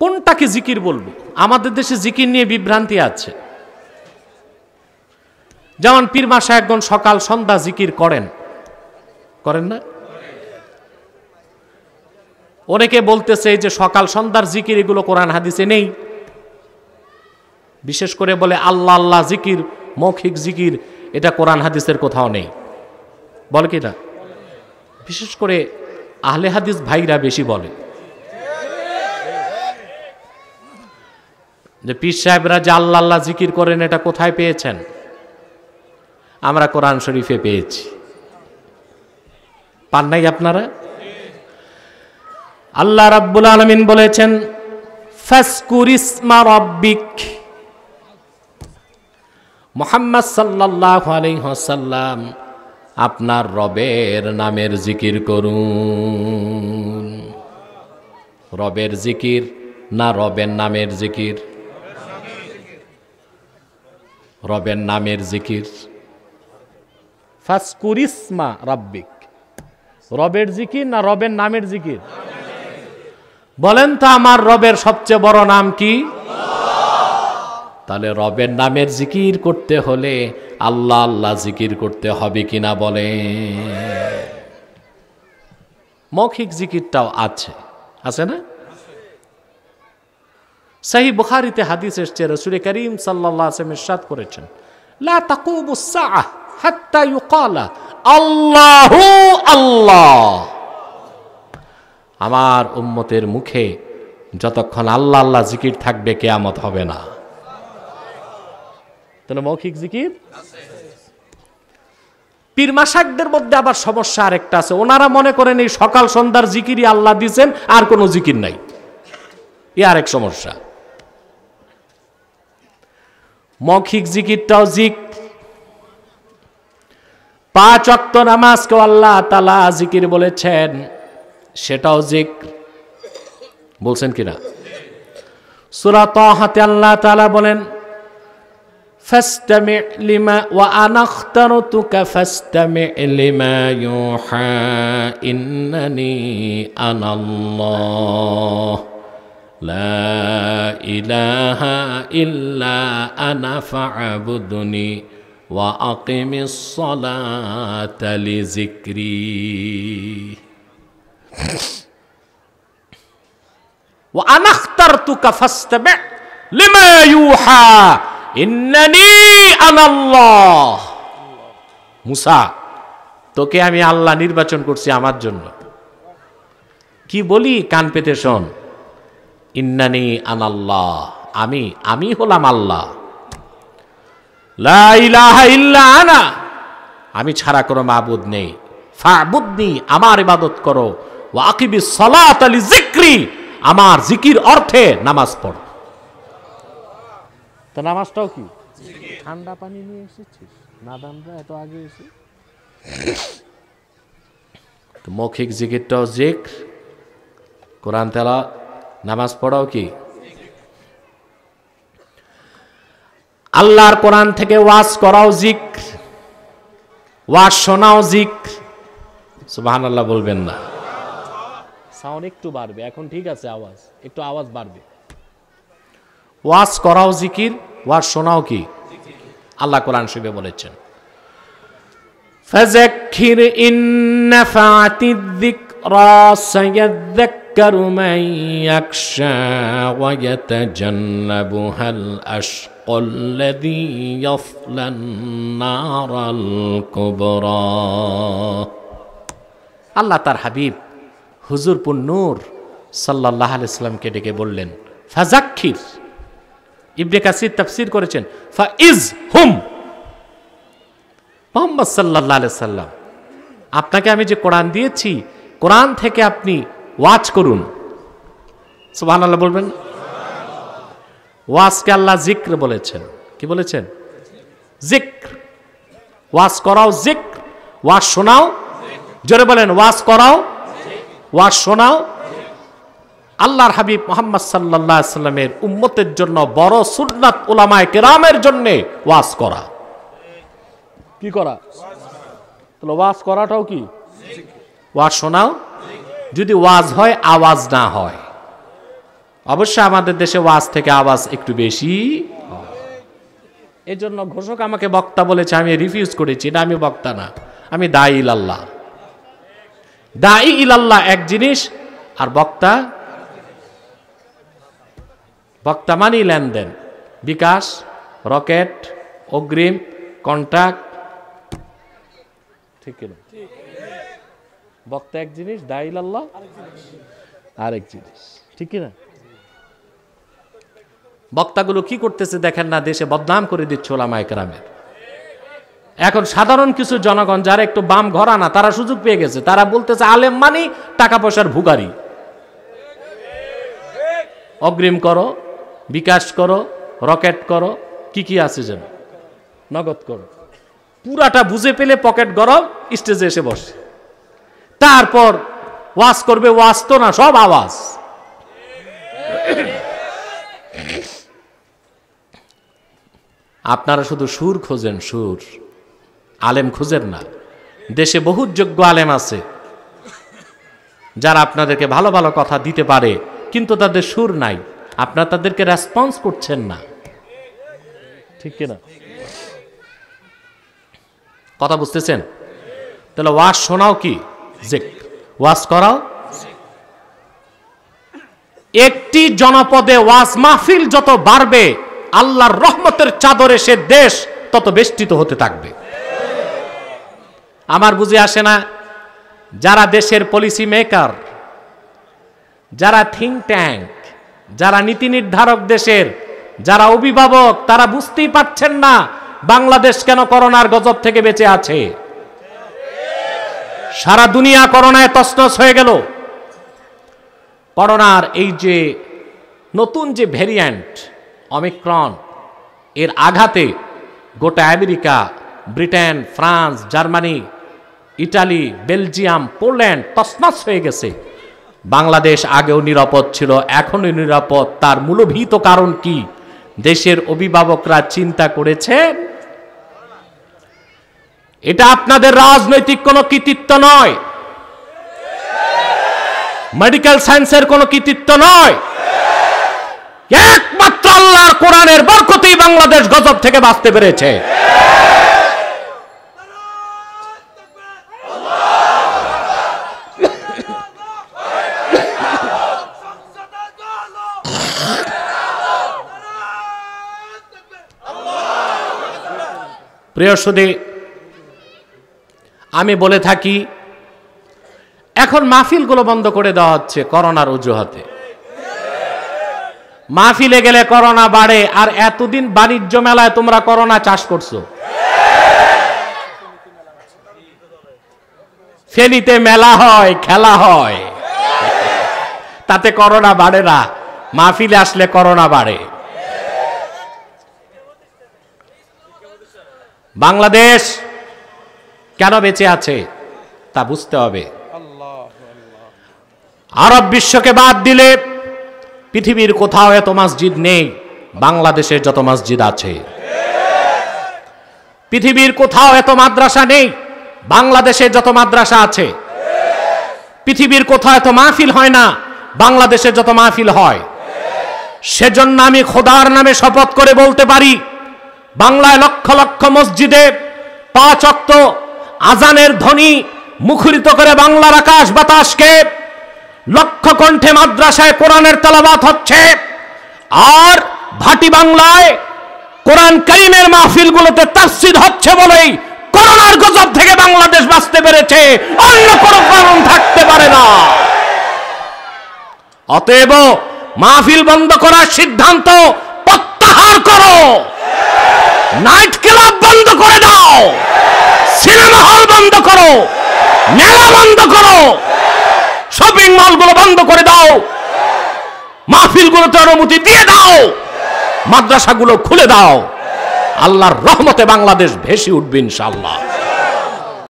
কোনটাকে জিকির বলবো আমাদের দেশে জিকির নিয়ে বিভ্রান্তি আছে যেমন পীর মাসা একজন সকাল সন্ধ্যা জিকির করেন করেন না অনেকে বলতেছে যে সকাল সন্ধ্যার জিকির এগুলো কোরআন হাদিসে নেই বিশেষ করে বলে আল্লাহ আল্লাহ জিকির মৌখিক জিকির এটা কোরআন হাদিসের কোথাও নেই বলে কি না বিশেষ করে আহলে হাদিস ভাইরা বেশি বলে যে পীর সাহেবরা যে আল্লাহ আল্লাহ জিকির করেন এটা কোথায় পেয়েছেন আমরা কোরআন শরীফে পেয়েছি পান নাই আপনারা আল্লাহ রাব্বুল আলমিন বলেছেন রব্বিক মোহাম্মদ সাল্লাহ আলহ্লাম আপনার রবের নামের জিকির করুন রবের জিকির না রবের নামের জিকির রবের নামের জিকির ফাসকুরিসমা রাব্বিক রবের জিকির না রবের নামের জিকির বলেন তো আমার রবের সবচেয়ে বড় নাম কি তাহলে রবের নামের জিকির করতে হলে আল্লাহ আল্লাহ জিকির করতে হবে কিনা বলে মৌখিক জিকিরটাও আছে আছে না সাহি বুখারিতে হাদিস এসছে রসুল করিম সাল্লাহ সাদ করেছেন লা আল্লাহ আমার উম্মতের মুখে যতক্ষণ আল্লাহ আল্লাহ জিকির থাকবে কেয়ামত হবে না মৌখিক জিকির পীর মাসাকদের মধ্যে আবার সমস্যা আরেকটা আছে ওনারা মনে করেন এই সকাল সন্ধ্যার জিকিরই আল্লাহ দিচ্ছেন আর কোনো জিকির নাই এ আরেক সমস্যা মৌখিক জিকিরটাও জিক পাঁচ অক্ত নামাজকে আল্লাহ তালা জিকির বলেছেন সেটাও জিক বলছেন কিনা সুরা হাতে আল্লাহ তালা বলেন فاستمع لما وأنا اخترتك فاستمع لما يوحى إنني أنا الله لا إله إلا أنا فاعبدني وأقم الصلاة لذكري وأنا اخترتك فاستمع لما يوحى إنني أنا الله মুসা তোকে আমি আল্লাহ নির্বাচন করছি আমার জন্য কি বলি কান পেতে শোন ইন্নানি আনাল্লাহ আমি আমি হলাম আল্লাহ আনা আমি ছাড়া কোনো মাবুদ নেই ফাবুদনি আমার ইবাদত করো ওয়াকিবি সলাত আলী জিক্রি আমার জিকির অর্থে নামাজ পড়ো তো নামাজটাও কি ঠান্ডা পানি নিয়ে এসেছিস নাদানরা এত আগে এসে মৌখিক জিকিরটাও জিক কোরআন তেলা নামাজ পড়াও কি আল্লাহর কোরআন থেকে ওয়াজ করাও জিক ওয়াজ শোনাও জিক সুবাহান আল্লাহ বলবেন না সাউন্ড একটু বাড়বে এখন ঠিক আছে আওয়াজ একটু আওয়াজ বাড়বে ওয়াজ করাও জিকির ওয়াজ শোনাও কি আল্লাহ কোরআন শিবে বলেছেন ফাজাক্কির ইন্নাফাতিদ যিকরা সায়াযাক يذكر من يخشى ويتجنبها الأشقى الذي يصلى النار الكبرى আল্লাহ তার হাবিব হুজুরপুর নূর সাল্লাহ আলাইসলামকে ডেকে বললেন ফাজাক্ষির ইবনে কাসির তফসির করেছেন ফা ইজ হুম মোহাম্মদ সাল্লাহ আলাইসাল্লাম আপনাকে আমি যে কোরআন দিয়েছি কোরআন থেকে আপনি ওয়াজ করুন সুবাহান আল্লাহ বলবেন ওয়াজকে আল্লাহ জিক্র বলেছেন কি বলেছেন জিক্র ওয়াজ করাও জিক্র ওয়াজ শোনাও জোরে বলেন ওয়াজ করাও ওয়াজ শোনাও আল্লাহর হাবিব মোহাম্মদ সাল্লাহ সাল্লামের উম্মতের জন্য বড় সুন্নাত ওলামায় কেরামের জন্যে ওয়াজ করা কি করা তাহলে ওয়াজ করাটাও কি ওয়াজ শোনাও যদি ওয়াজ হয় আওয়াজ না হয় অবশ্য আমাদের দেশে ওয়াজ থেকে আওয়াজ একটু বেশি জন্য ঘোষক আমাকে বক্তা বলেছে আমি রিফিউজ করেছি এটা আমি বক্তা না আমি দায় ইলাল্লাহ দায়ী ইলাল্লাহ এক জিনিস আর বক্তা বক্তা মানেই লেনদেন বিকাশ রকেট অগ্রিম কন্ট্রাক্ট ঠিক কিনা বক্তা এক জিনিস দায়ী আল্লাহ আরেক জিনিস ঠিক না বক্তাগুলো কি করতেছে দেখেন না দেশে বদনাম করে দিচ্ছে ওলামায়করামের এখন সাধারণ কিছু জনগণ যারা একটু বাম ঘরানা তারা সুযোগ পেয়ে গেছে তারা বলতেছে আলেম মানি টাকা পয়সার ভুগারি অগ্রিম করো বিকাশ করো রকেট করো কি কি আছে যেন নগদ করো পুরাটা বুঝে পেলে পকেট গরম স্টেজে এসে বসে তারপর ওয়াজ করবে ওয়াজ তো না সব আওয়াজ আপনারা শুধু সুর খোঁজেন সুর আলেম খুঁজেন না দেশে বহুত যোগ্য আলেম আছে যারা আপনাদেরকে ভালো ভালো কথা দিতে পারে কিন্তু তাদের সুর নাই আপনারা তাদেরকে রেসপন্স করছেন না ঠিক কিনা কথা বুঝতেছেন তাহলে ওয়াজ শোনাও কি ওয়াজ করাও একটি জনপদে ওয়াজ মাহফিল যত বাড়বে আল্লাহর রহমতের চাদরে সে দেশ তত বেষ্টিত হতে থাকবে আমার বুঝে আসে না যারা দেশের পলিসি মেকার যারা থিঙ্ক ট্যাঙ্ক যারা নীতি নির্ধারক দেশের যারা অভিভাবক তারা বুঝতেই পারছেন না বাংলাদেশ কেন করোনার গজব থেকে বেঁচে আছে সারা দুনিয়া করোনায় তসনস হয়ে গেল করোনার এই যে নতুন যে ভ্যারিয়েন্ট অমিক্রন এর আঘাতে গোটা America Britain France Germany Italy Belgium Poland তসনস হয়ে গেছে বাংলাদেশ আগেও নিরাপদ ছিল এখনও নিরাপদ তার মূলভীত কারণ কি দেশের অভিভাবকরা চিন্তা করেছেন এটা আপনাদের রাজনৈতিক কোনো কৃতিত্ব নয় মেডিকেল সায়েন্সের কোনো কৃতিত্ব নয় একমাত্র আল্লাহর কোরআনের বরকতেই বাংলাদেশ গজব থেকে বাঁচতে পেরেছে প্রিয় সুদী আমি বলে থাকি এখন মাহফিলগুলো বন্ধ করে দেওয়া হচ্ছে করোনার অজুহাতে মাহফিলে গেলে করোনা বাড়ে আর এতদিন বাণিজ্য মেলায় তোমরা করোনা চাষ করছো ফেনীতে মেলা হয় খেলা হয় তাতে করোনা বাড়ে না মাহফিলে আসলে করোনা বাড়ে বাংলাদেশ কেন বেঁচে আছে তা বুঝতে হবে আরব বিশ্বকে বাদ দিলে পৃথিবীর কোথাও এত মসজিদ নেই বাংলাদেশের যত মসজিদ আছে পৃথিবীর কোথাও এত মাদ্রাসা নেই বাংলাদেশে যত মাদ্রাসা আছে পৃথিবীর কোথাও এত মাহফিল হয় না বাংলাদেশে যত মাহফিল হয় সেজন্য আমি খোদার নামে শপথ করে বলতে পারি বাংলায় লক্ষ লক্ষ মসজিদে পাঁচ অক্ত আজানের ধ্বনি মুখরিত করে বাংলার আকাশ বাতাসকে লক্ষ কণ্ঠে মাদ্রাসায় কোরআনের তালাবাত হচ্ছে আর ভাটি বাংলায় কোরআন করিমের মাহফিলগুলোতে তাসিদ হচ্ছে বলেই করোনার গজব থেকে বাংলাদেশ বাঁচতে পেরেছে অন্য কোনো কারণ থাকতে পারে না অতএব মাহফিল বন্ধ করার সিদ্ধান্ত প্রত্যাহার করো নাইট ক্লাব বন্ধ করে মেলা বন্ধ করো শপিং মলগুলো বন্ধ করে দাও মাহফিলগুলোতে অনুমতি দিয়ে দাও মাদ্রাসাগুলো খুলে দাও আল্লাহর রহমতে বাংলাদেশ ভেসে উঠবে ইনশাল্লাহ